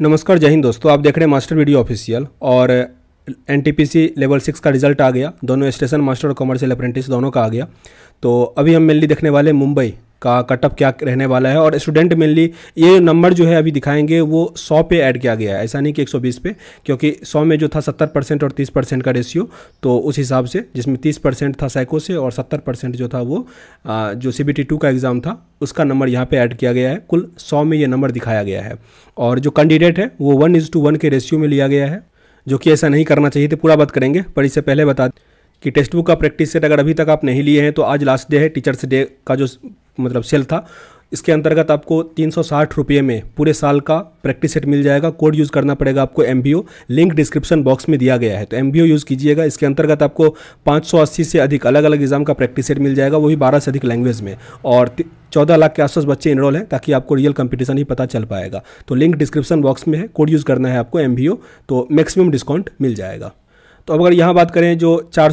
नमस्कार जय हिंद दोस्तों आप देख रहे हैं मास्टर वीडियो ऑफिशियल और एन लेवल सिक्स का रिजल्ट आ गया दोनों स्टेशन मास्टर और कॉमर्शियल अप्रेंटिस दोनों का आ गया तो अभी हम मेनली देखने वाले मुंबई का कटअप क्या रहने वाला है और स्टूडेंट मेनली ये नंबर जो है अभी दिखाएंगे वो सौ पे ऐड किया गया है ऐसा नहीं कि एक सौ बीस पे क्योंकि सौ में जो था सत्तर परसेंट और तीस परसेंट का रेशियो तो उस हिसाब से जिसमें तीस परसेंट था साइको से और सत्तर परसेंट जो था वो आ, जो सी बी टी टू का एग्ज़ाम था उसका नंबर यहाँ पे ऐड किया गया है कुल सौ में ये नंबर दिखाया गया है और जो कैंडिडेट है वो वन इज़ टू वन के रेशियो में लिया गया है जो कि ऐसा नहीं करना चाहिए तो पूरा बात करेंगे पर इससे पहले बता दें कि टेक्स्ट बुक का प्रैक्टिस सेट अगर अभी तक आप नहीं लिए हैं तो आज लास्ट डे है टीचर्स डे का जो मतलब सेल था इसके अंतर्गत आपको तीन सौ में पूरे साल का प्रैक्टिस सेट मिल जाएगा कोड यूज़ करना पड़ेगा आपको एम लिंक डिस्क्रिप्शन बॉक्स में दिया गया है तो एम यूज़ कीजिएगा इसके अंतर्गत आपको 580 से अधिक अलग अलग एग्जाम का प्रैक्टिस सेट मिल जाएगा वो भी बारह से अधिक लैंग्वेज में और चौदह लाख के आसपास बच्चे इनरोल हैं ताकि आपको रियल कंपटीशन ही पता चल पाएगा तो लिंक डिस्क्रिप्शन बॉक्स में है कोड यूज़ करना है आपको एम तो मैक्सिमम डिस्काउंट मिल जाएगा तो अब अगर यहाँ बात करें जो चार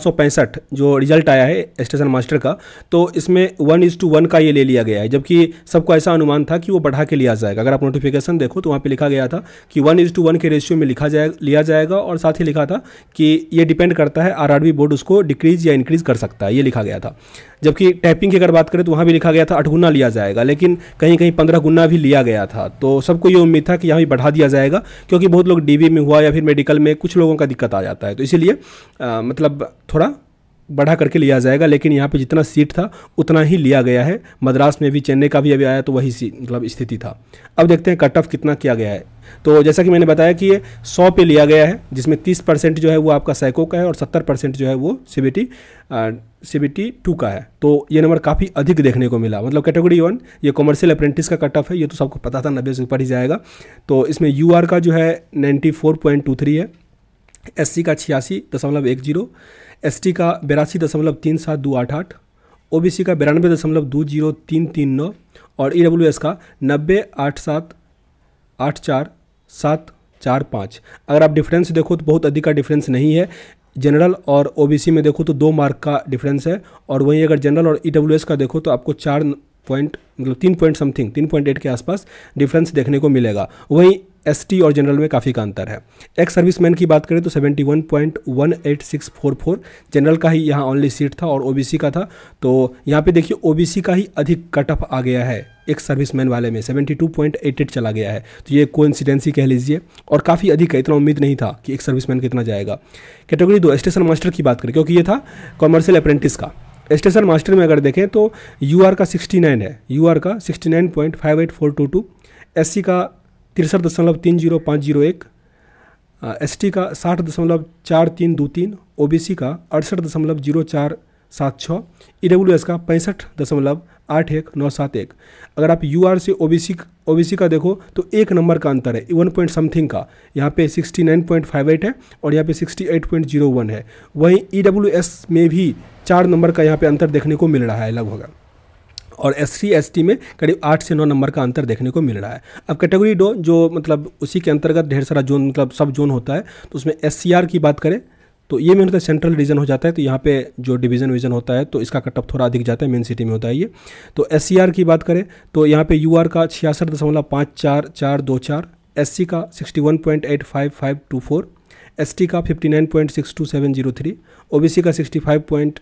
जो रिजल्ट आया है स्टेशन मास्टर का तो इसमें वन इज टू वन का ये ले लिया गया है जबकि सबको ऐसा अनुमान था कि वो बढ़ा के लिया जाएगा अगर आप नोटिफिकेशन देखो तो वहाँ पर लिखा गया था कि वन इज टू वन के रेशियो में लिखा जाए लिया जाएगा और साथ ही लिखा था कि ये डिपेंड करता है आर बोर्ड उसको डिक्रीज या इंक्रीज कर सकता है ये लिखा गया था जबकि टाइपिंग की अगर बात करें तो वहाँ भी लिखा गया था आठ गुना लिया जाएगा लेकिन कहीं कहीं पंद्रह गुना भी लिया गया था तो सबको ये उम्मीद था कि यहाँ भी बढ़ा दिया जाएगा क्योंकि बहुत लोग डी में हुआ या फिर मेडिकल में कुछ लोगों का दिक्कत आ जाता है तो इसीलिए लिए आ, मतलब थोड़ा बढ़ा करके लिया जाएगा लेकिन यहाँ पे जितना सीट था उतना ही लिया गया है मद्रास में भी चेन्नई का भी अभी आया तो वही मतलब स्थिति था अब देखते हैं कट ऑफ कितना किया गया है तो जैसा कि मैंने बताया कि ये सौ पे लिया गया है जिसमें तीस परसेंट जो है वो आपका साइको का है और सत्तर परसेंट जो है वो सीबीटी सीबीटी बी टू का है तो ये नंबर काफ़ी अधिक देखने को मिला मतलब कैटेगरी वन ये कॉमर्शियल अप्रेंटिस का कट ऑफ है ये तो सबको पता था नब्बे से ऊपर ही जाएगा तो इसमें यू आर का जो है ninety four point two three है एस का छियासी दशमलव एक जीरो एस का बेरासी दशमलव तीन सात दो आठ आठ ओ बी सी का बिरानवे दशमलव दो जीरो तीन तीन नौ और ई डब्ल्यू एस का नब्बे आठ सात आठ चार सात चार पाँच अगर आप डिफरेंस देखो तो बहुत अधिक का डिफरेंस नहीं है जनरल और ओबीसी में देखो तो दो मार्क का डिफरेंस है और वहीं अगर जनरल और ई e का देखो तो आपको चार पॉइंट मतलब तीन पॉइंट समथिंग तीन पॉइंट एट के आसपास डिफरेंस देखने को मिलेगा वहीं एस और जनरल में काफ़ी का अंतर है एक्स सर्विस की बात करें तो 71.18644 जनरल का ही यहाँ ऑनली सीट था और ओ का था तो यहाँ पे देखिए ओ का ही अधिक कट ऑफ आ गया है एक सर्विसमैन वाले में 72.88 चला गया है तो ये कोइंसिडेंसी कह लीजिए और काफ़ी अधिक है इतना उम्मीद नहीं था कि एक सर्विसमैन कितना जाएगा कैटेगरी दो स्टेशन मास्टर की बात करें क्योंकि ये था कॉमर्शियल अप्रेंटिस का स्टेशन मास्टर में अगर देखें तो यू का 69 है यू का 69.58422 एससी का तिरसठ दशमलव तीन जीरो पाँच जीरो एक एस टी का साठ दशमलव चार तीन दो तीन ओ बी सी का अड़सठ दशमलव जीरो चार सात छः ई डब्ल्यू एस का पैंसठ दशमलव आठ एक नौ सात एक अगर आप यू आर से ओ बी सी ओ बी सी का देखो तो एक नंबर का अंतर है वन पॉइंट समथिंग का यहाँ पे sixty nine point five eight है और यहाँ पे sixty eight point zero one है वहीं ई डब्ल्यू एस में भी चार नंबर का यहाँ पे अंतर देखने को मिल रहा है लगभग और एस सी एस टी में करीब आठ से नौ नंबर का अंतर देखने को मिल रहा है अब कैटेगरी डो जो मतलब उसी के अंतर्गत ढेर सारा जोन मतलब सब जोन होता है तो उसमें एस सी आर की बात करें तो ये मेन होता है सेंट्रल रीजन हो जाता है तो यहाँ पे जो डिवीजन विजन होता है तो इसका कटअप थोड़ा अधिक जाता है मेन सिटी में होता है ये तो एस की बात करें तो यहाँ पे यू का छियासठ दशमलव पाँच चार चार दो चार एस सी का sixty one point eight five five two four S T का fifty nine point six two seven zero three O B C का sixty five point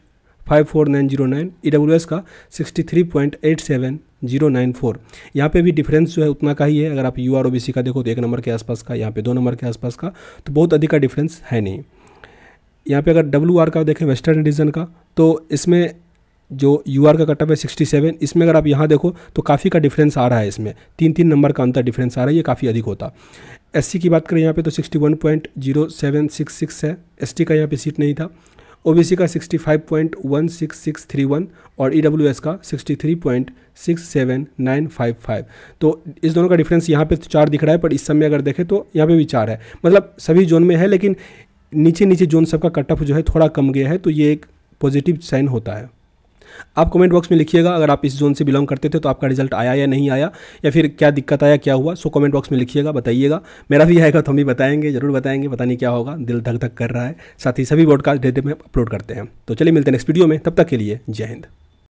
five four nine zero nine E W S का sixty three point eight seven zero nine four यहाँ पे भी difference जो है उतना का ही है अगर आप U R O B C का देखो तो एक नंबर के आसपास का यहाँ पे दो नंबर के आसपास का तो बहुत अधिक का डिफरेंस है नहीं यहाँ पे अगर डब्ल्यू आर का देखें वेस्टर्न रीजन का तो इसमें जो यू आर का कटअप है सिक्सटी सेवन इसमें अगर आप यहाँ देखो तो काफ़ी का डिफरेंस आ रहा है इसमें तीन तीन नंबर का अंतर डिफरेंस आ रहा है ये काफ़ी अधिक होता एस सी की बात करें यहाँ पे तो sixty one point zero seven six six है एस टी का यहाँ पे सीट नहीं था ओबीसी का 65.16631 और ईडब्ल्यूएस e का 63.67955 तो इस दोनों का डिफरेंस यहाँ पे चार दिख रहा है पर इस समय अगर देखें तो यहाँ पे भी चार है मतलब सभी जोन में है लेकिन नीचे नीचे जोन सबका कट ऑफ जो है थोड़ा कम गया है तो ये एक पॉजिटिव साइन होता है आप कमेंट बॉक्स में लिखिएगा अगर आप इस जोन से बिलोंग करते थे तो आपका रिजल्ट आया या नहीं आया या फिर क्या दिक्कत आया क्या हुआ सो कमेंट बॉक्स में लिखिएगा बताइएगा मेरा भी आएगा तो हम भी बताएंगे जरूर बताएंगे पता नहीं क्या होगा दिल धक धक कर रहा है साथ ही सभी ब्रॉडकास्ट डेटे में अपलोड करते हैं तो चलिए मिलते हैं नेक्स्ट वीडियो में तब तक के लिए जय हिंद